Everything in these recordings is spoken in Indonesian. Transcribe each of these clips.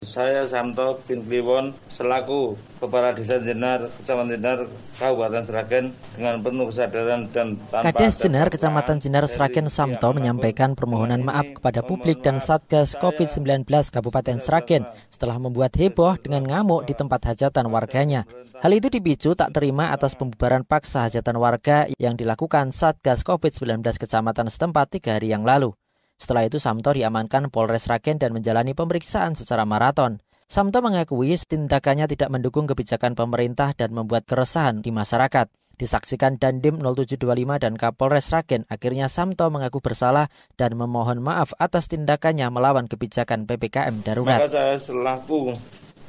Saya Samto bin Kliwon selaku Kepala Desa Jenar, Kecamatan Jenar, Kabupaten Seragen dengan penuh kesadaran dan tanpa Kades Jenar, Kecamatan Jenar Seragen ya, Samto menyampaikan permohonan maaf kepada publik dan Satgas COVID-19 Kabupaten Seragen setelah membuat heboh dengan ngamuk di tempat hajatan warganya. Hal itu dipicu tak terima atas pembubaran paksa hajatan warga yang dilakukan Satgas COVID-19 Kecamatan setempat tiga hari yang lalu. Setelah itu Samto diamankan Polres Raken dan menjalani pemeriksaan secara maraton. Samto mengakui tindakannya tidak mendukung kebijakan pemerintah dan membuat keresahan di masyarakat. Disaksikan Dandim 0725 dan Kapolres Raken, akhirnya Samto mengaku bersalah dan memohon maaf atas tindakannya melawan kebijakan PPKM darurat. Maka saya selaku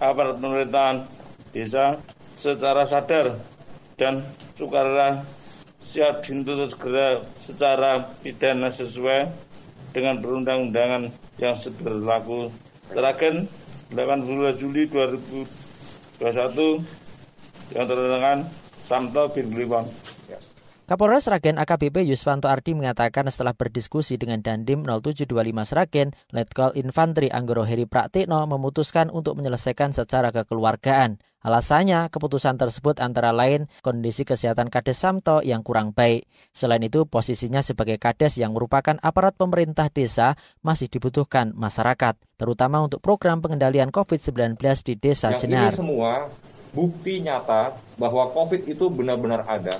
aparat pemerintahan desa secara sadar dan sukarela siap dituntut segera secara pidana sesuai dengan perundang-undangan yang berlaku terakhir 18 Juli 2021 yang terdengar Samto bin Gliwang. Kapolres Sragen AKBP Yuswanto Ardi mengatakan setelah berdiskusi dengan Dandim 0725 Sragen, Letkol Infantri Anggoro Heri Praktikno memutuskan untuk menyelesaikan secara kekeluargaan. Alasannya, keputusan tersebut antara lain kondisi kesehatan Kades Samto yang kurang baik. Selain itu, posisinya sebagai Kades yang merupakan aparat pemerintah desa masih dibutuhkan masyarakat, terutama untuk program pengendalian COVID-19 di desa nah, Jenar. Ini semua bukti nyata bahwa COVID itu benar-benar ada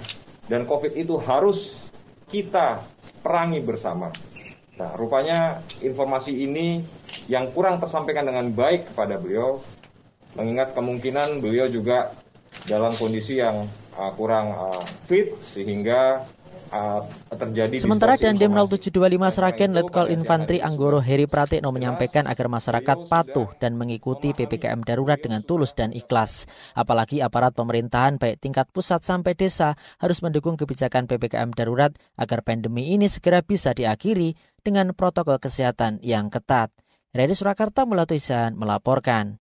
dan COVID itu harus kita perangi bersama. Nah, rupanya informasi ini yang kurang tersampaikan dengan baik kepada beliau, mengingat kemungkinan beliau juga dalam kondisi yang uh, kurang uh, fit, sehingga Uh, terjadi Sementara Dandim 0725 Seragen Letkol Infantri Anggoro Heri Pratikno menyampaikan agar masyarakat patuh dan mengikuti PPKM darurat dengan tulus dan ikhlas. Apalagi aparat pemerintahan baik tingkat pusat sampai desa harus mendukung kebijakan PPKM darurat agar pandemi ini segera bisa diakhiri dengan protokol kesehatan yang ketat. Redi Surakarta Mulatuisan melaporkan.